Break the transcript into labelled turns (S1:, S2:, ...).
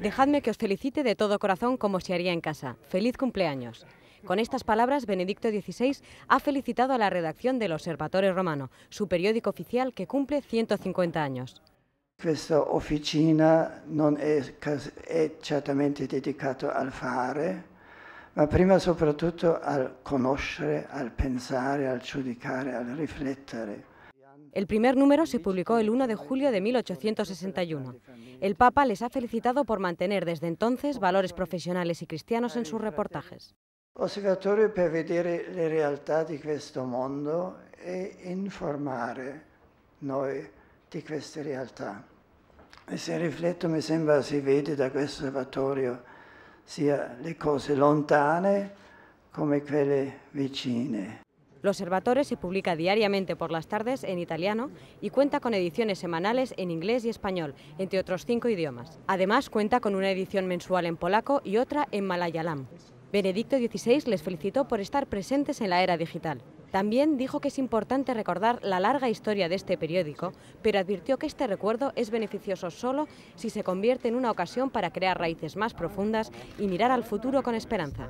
S1: Dejadme que os felicite de todo corazón como se haría en casa. Feliz cumpleaños. Con estas palabras, Benedicto XVI ha felicitado a la redacción del Observatorio Romano, su periódico oficial que cumple 150 años.
S2: Esta oficina non è, è certamente al fare, ma prima soprattutto al conoscere, al pensare, al giudicare, al
S1: riflettere. El primer número se publicó el 1 de julio de 1861. El Papa les ha felicitado por mantener desde entonces valores profesionales y cristianos en sus reportajes.
S2: Osservatorio para ver le realtà di questo mondo e informare noi di queste realtà. E se rifletto mi sembra si vede da questo osservatorio sia le cose lontane come quelle vicine.
S1: Los Observatorio se publica diariamente por las tardes en italiano y cuenta con ediciones semanales en inglés y español, entre otros cinco idiomas. Además, cuenta con una edición mensual en polaco y otra en malayalam. Benedicto XVI les felicitó por estar presentes en la era digital. También dijo que es importante recordar la larga historia de este periódico, pero advirtió que este recuerdo es beneficioso solo si se convierte en una ocasión para crear raíces más profundas y mirar al futuro con esperanza.